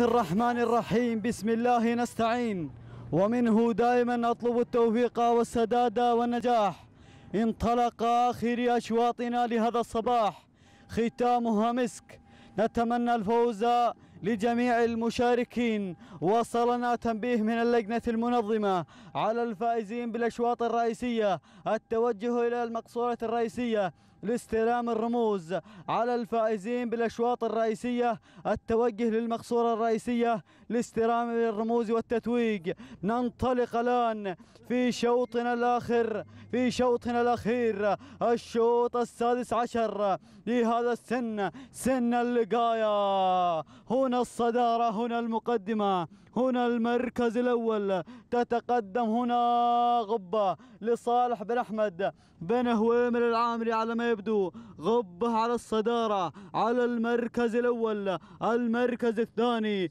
الرحمن الرحيم بسم الله نستعين ومنه دائما أطلب التوفيق والسداد والنجاح انطلق آخر أشواطنا لهذا الصباح ختامها مسك نتمنى الفوز لجميع المشاركين وصلنا تنبيه من اللجنة المنظمة على الفائزين بالأشواط الرئيسية التوجه إلى المقصورة الرئيسية لاستلام الرموز على الفائزين بالأشواط الرئيسية التوجه للمقصورة الرئيسية لاستلام الرموز والتتويج ننطلق الآن في شوطنا الآخر في شوطنا الأخير الشوط السادس عشر لهذا السن سن اللقاية هنا الصدارة هنا المقدمة هنا المركز الأول تتقدم هنا غبة لصالح بن أحمد بن هويمر العامري على ما يبدو غبه على الصدارة على المركز الأول المركز الثاني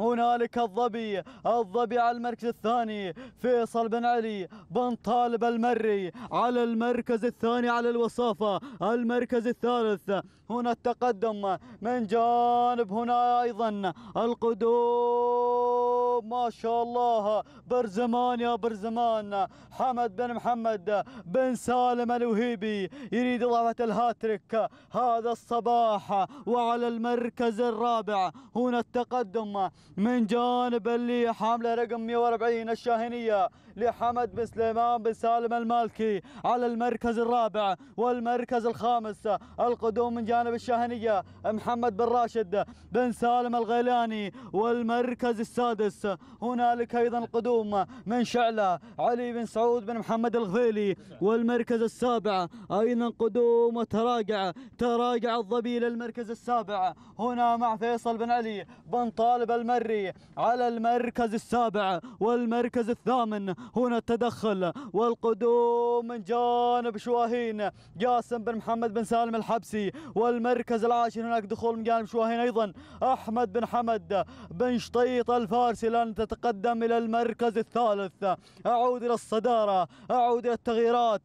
هنالك الظبي الظبي على المركز الثاني فيصل بن علي بن طالب المري على المركز الثاني على الوصافة المركز الثالث هنا التقدم من جانب هنا أيضا القدوم ما شاء الله برزمان يا برزمان حمد بن محمد بن سالم الوهيبي يريد إضافة الهاتريك هذا الصباح وعلى المركز الرابع هنا التقدم من جانب اللي حامله رقم 140 الشاهينيه لحمد بن سليمان بن سالم المالكي على المركز الرابع والمركز الخامس القدوم من جانب الشاهنية محمد بن راشد بن سالم الغيلاني والمركز السادس هنالك أيضا القدوم من شعلة علي بن سعود بن محمد الغفيلي والمركز السابع أيضا قدوم وتراجع تراجع الظبي للمركز السابع هنا مع فيصل بن علي بن طالب المري على المركز السابع والمركز الثامن هنا التدخل والقدوم من جانب شواهين جاسم بن محمد بن سالم الحبسي والمركز العاشر هناك دخول من جانب شواهين أيضا أحمد بن حمد بن شطيط الفارسي لن تتقدم إلى المركز الثالث أعود إلى الصدارة أعود إلى التغييرات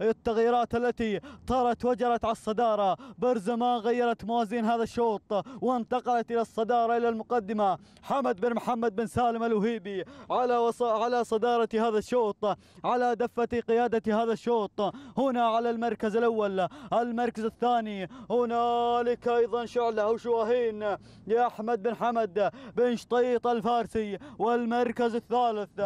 التغييرات التي طرت وجرت على الصدارة برزمان غيرت موازين هذا الشوط وانتقلت إلى الصدارة إلى المقدمة حمد بن محمد بن سالم الوهيبي على وص... على صدارة هذا الشوط على دفة قيادة هذا الشوط هنا على المركز الأول المركز الثاني هنالك أيضا شعلة أو شواهين لأحمد بن حمد بن شطيط الفارسي والمركز الثالث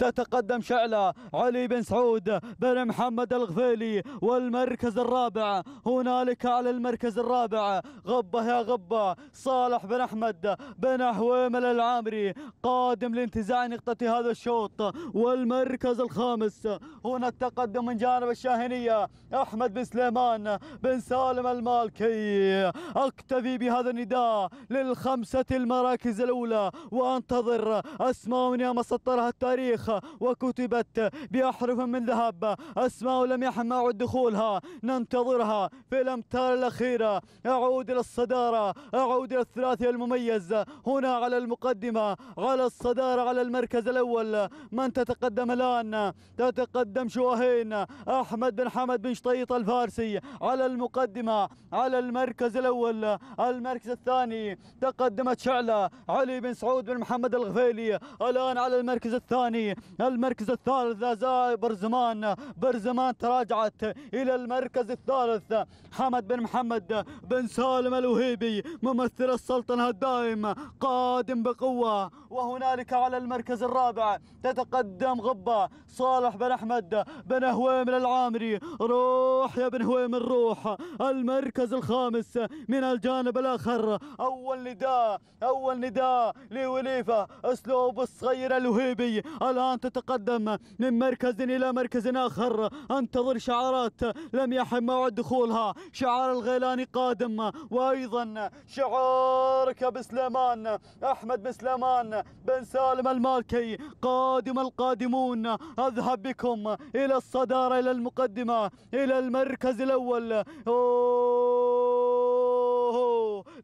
تتقدم شعلة علي بن سعود بن محمد الغفيلي والمركز الرابع هنالك على المركز الرابع غبة يا غبة صالح بن أحمد بن حويمل العامري قادم لانتزاع نقطة هذا الشوط والمركز الخامس هنا التقدم من جانب الشاهنية أحمد بن سليمان بن سالم المالكي أكتفي بهذا النداء للخمسة المراكز الأولى وأنتظر أسماء يا مسطرها التاريخ التاريخ وكتبت بأحرف من ذهب أسماء لم يحمع دخولها ننتظرها في الأمتار الأخيرة أعود إلى الصدارة أعود إلى الثلاثي المميز هنا على المقدمة على الصدارة على المركز الأول من تتقدم الآن تتقدم شواهين أحمد بن حمد بن شطيط الفارسي على المقدمة على المركز الأول المركز الثاني تقدمت شعلة علي بن سعود بن محمد الغفيلي الآن على المركز الثاني المركز الثالث زاي برزمان برزمان تراجعت إلى المركز الثالث حمد بن محمد بن سالم الوهيبي ممثل السلطنة الدائم قادم بقوة وهنالك على المركز الرابع تتقدم غبة صالح بن أحمد بن هويم العامري روح يا بن هويم الروح المركز الخامس من الجانب الآخر أول نداء أول نداء لوليفة أسلوب الصغير الوهيبي الآن تتقدم من مركز إلى مركز آخر انتظر شعارات لم يحن موعد دخولها شعار الغيلاني قادم وأيضا شعارك بسليمان أحمد بسليمان بن سالم المالكي قادم القادمون أذهب بكم إلى الصدارة إلى المقدمة إلى المركز الأول أوه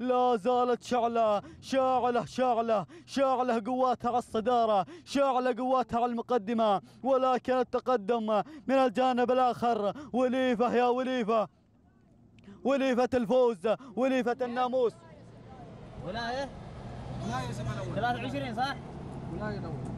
لا زالت شعلة شاعلة شاعلة شاعلة قواتها على الصدارة شاعلة قواتها على المقدمة ولكن التقدم من الجانب الآخر وليفة يا وليفة وليفة الفوز وليفة الناموس ولاية ولاية 23 صح؟ ولاية الأول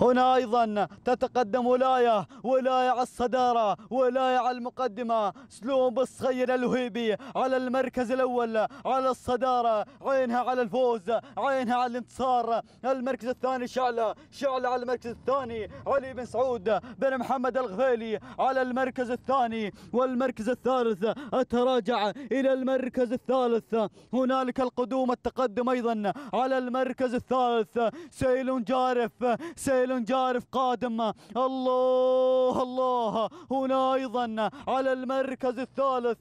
هنا أيضا تتقدم ولاية ولاية على الصدارة ولاية على المقدمة سلوم الصغير الوهيبي على المركز الأول على الصدارة عينها على الفوز عينها على الانتصار المركز الثاني شعلة شعلة على المركز الثاني علي بن سعود بن محمد الغفيلي على المركز الثاني والمركز الثالث أتراجع إلى المركز الثالث هنالك القدوم التقدم أيضا على المركز الثالث سيل جارف سيل جبل جارف قادم الله الله هنا أيضا على المركز الثالث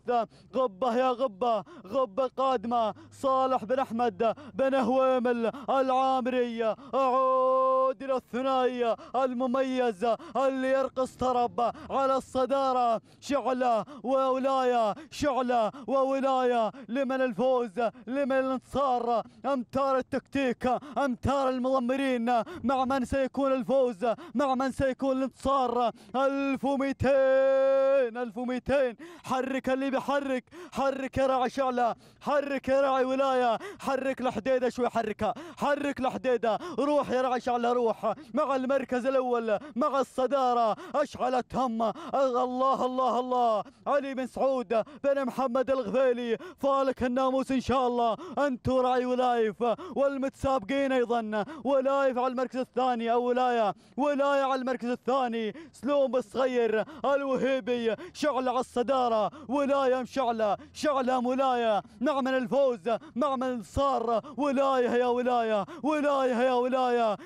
غبة يا غبة غبة قادمة صالح بن أحمد بن هويمل العامري أعود العودة الثنائية المميزة اللي يرقص طرب على الصدارة شعلة وولاية شعلة وولاية لمن الفوز لمن الانتصار أمتار التكتيك أمتار المضمرين مع من سيكون الفوز مع من سيكون الانتصار 1200 1200 حرك اللي بيحرك حرك يا راعي شعلة حرك يا راعي ولاية حرك لحديدة شوي حركها حرك لحديدة روح يا راعي شعلة روح الروح مع المركز الأول مع الصدارة أشعلت هم الله الله الله علي بن سعود بن محمد الغفيلي فالك الناموس إن شاء الله أنتو راعي ولايف والمتسابقين أيضا ولايف على المركز الثاني أو ولاية ولاية على المركز الثاني سلوم الصغير الوهيبي شعلة على الصدارة ولاية مشعلة شعلة ولاية من الفوز معمل صار ولاية يا ولاية ولاية يا ولاية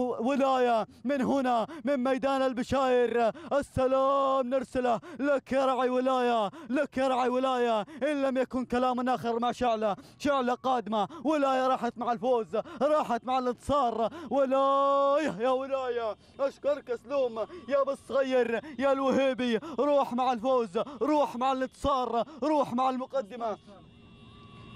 ولاية من هنا من ميدان البشاير السلام نرسله لك يا رعي ولاية لك يا رعي ولاية إن لم يكن كلام آخر مع شعلة شعلة قادمة ولاية راحت مع الفوز راحت مع الانتصار ولاية يا ولاية أشكرك سلوم يا بالصغير يا الوهيبي روح مع الفوز روح مع الانتصار روح مع المقدمة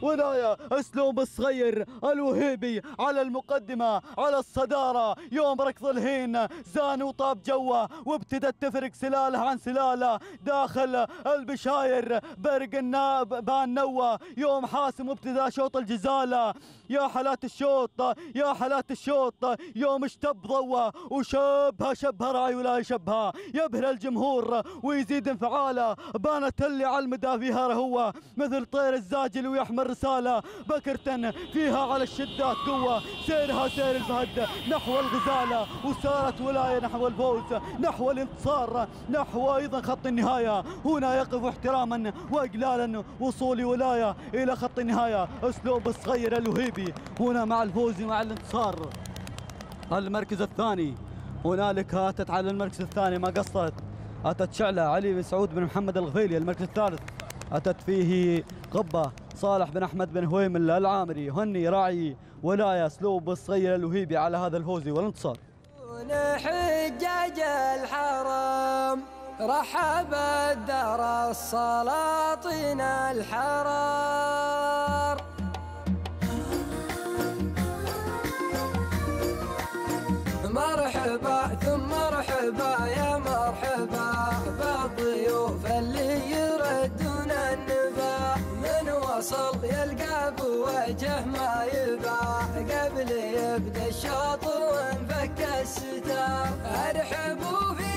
ورايا اسلوب الصغير الوهيبي على المقدمة على الصدارة يوم ركض الهين زان وطاب جوه وابتدت تفرق سلالة عن سلالة داخل البشاير برق الناب بان نوى يوم حاسم وابتدى شوط الجزالة يا حالات الشوط يا حالات الشوط يوم اشتب ضوى وشبها شبها راعي ولا يشبها يبهر الجمهور ويزيد انفعاله بانت اللي على المدافع هو مثل طير الزاجل ويحمل رساله بكرة فيها على الشدات قوه سيرها سير الفهد نحو الغزاله وسارت ولايه نحو الفوز نحو الانتصار نحو ايضا خط النهايه هنا يقف احتراما واجلالا وصول ولايه الى خط النهايه اسلوب الصغير الوهيب الحبيبي هنا مع الفوز مع الانتصار المركز الثاني هنالك اتت على المركز الثاني ما قصرت اتت شعله علي بن سعود بن محمد الغفيلي المركز الثالث اتت فيه قبه صالح بن احمد بن هويم العامري هني راعي ولايه اسلوب الصغير الوهيبي على هذا الفوز والانتصار حجاج الحرم رحب الدار السلاطين الحرام شوف اللي يردون النباح من وصل يلقى بوجه ما يباح قبل يبدا الشاطر وانفك الستار ارحبوا فيه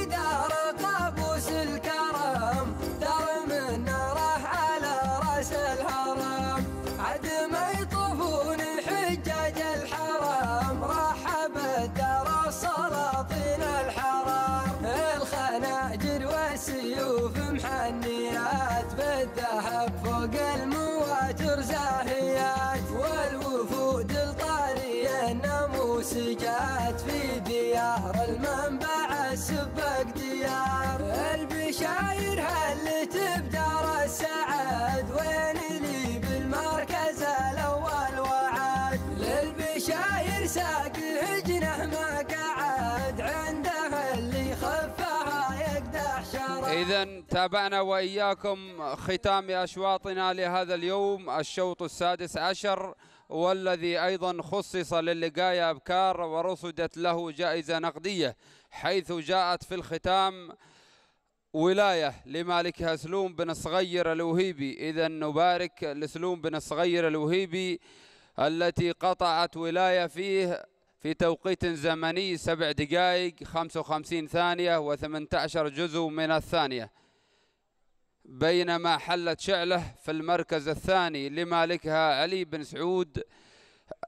سبق ديار البشاير هل تبدار السعد وين لي بالمركز الاول وعد للبشاير ساق هجنه ما قعد عنده اللي خفها يقدح شرع اذا تابعنا واياكم ختام اشواطنا لهذا اليوم الشوط السادس عشر والذي أيضا خصص للقاية أبكار ورصدت له جائزة نقدية حيث جاءت في الختام ولاية لمالكها سلوم بن الصغير الوهيبي إذا نبارك لسلوم بن الصغير الوهيبي التي قطعت ولاية فيه في توقيت زمني سبع دقائق وخمسين ثانية عشر جزء من الثانية بينما حلت شعله في المركز الثاني لمالكها علي بن سعود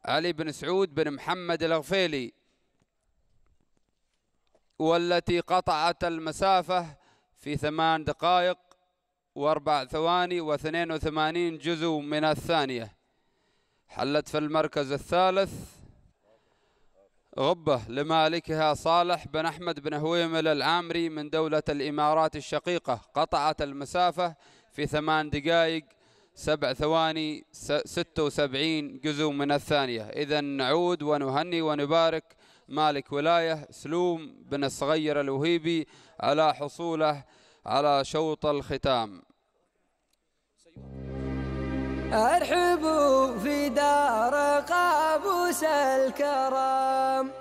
علي بن سعود بن محمد الغفيلي والتي قطعت المسافة في ثمان دقائق واربع ثواني واثنين وثمانين جزء من الثانية حلت في المركز الثالث غبة لمالكها صالح بن أحمد بن هويمل العامري من دولة الإمارات الشقيقة قطعت المسافة في ثمان دقائق سبع ثواني ستة وسبعين جزء من الثانية إذا نعود ونهني ونبارك مالك ولاية سلوم بن الصغير الوهيبي على حصوله على شوط الختام ارحبوا في دار قابوس الكرم